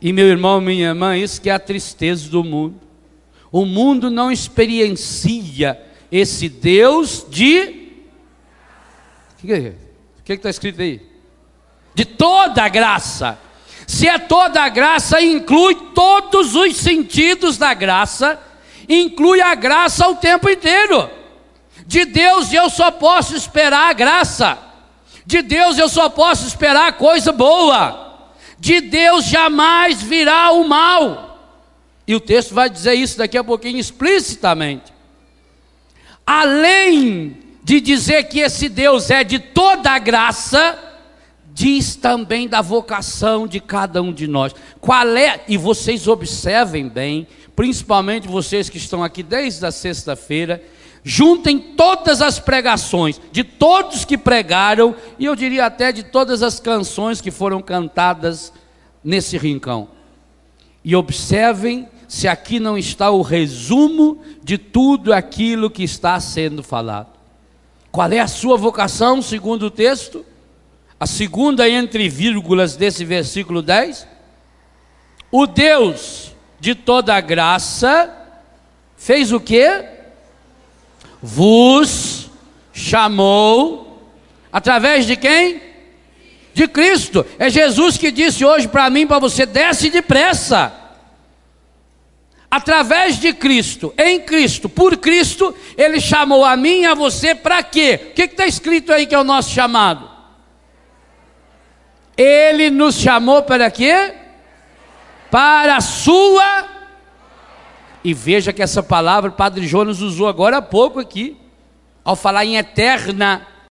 E meu irmão, minha irmã, isso que é a tristeza do mundo. O mundo não experiencia esse Deus de. O que é que está escrito aí? De toda a graça. Se é toda a graça, inclui todos os sentidos da graça, inclui a graça o tempo inteiro. De Deus eu só posso esperar a graça. De Deus eu só posso esperar coisa boa de Deus jamais virá o mal. E o texto vai dizer isso daqui a pouquinho explicitamente. Além de dizer que esse Deus é de toda a graça, diz também da vocação de cada um de nós. Qual é? E vocês observem bem, principalmente vocês que estão aqui desde a sexta-feira, juntem todas as pregações de todos que pregaram, e eu diria até de todas as canções que foram cantadas nesse rincão. E observem se aqui não está o resumo de tudo aquilo que está sendo falado. Qual é a sua vocação, segundo o texto? A segunda entre vírgulas desse versículo 10. O Deus de toda graça fez o quê? vos chamou através de quem? De Cristo. É Jesus que disse hoje para mim, para você, desce depressa. Através de Cristo, em Cristo, por Cristo, Ele chamou a mim e a você para quê? O que está escrito aí que é o nosso chamado? Ele nos chamou para quê? Para a sua e veja que essa palavra o Padre Jonas usou agora há pouco aqui, ao falar em eterna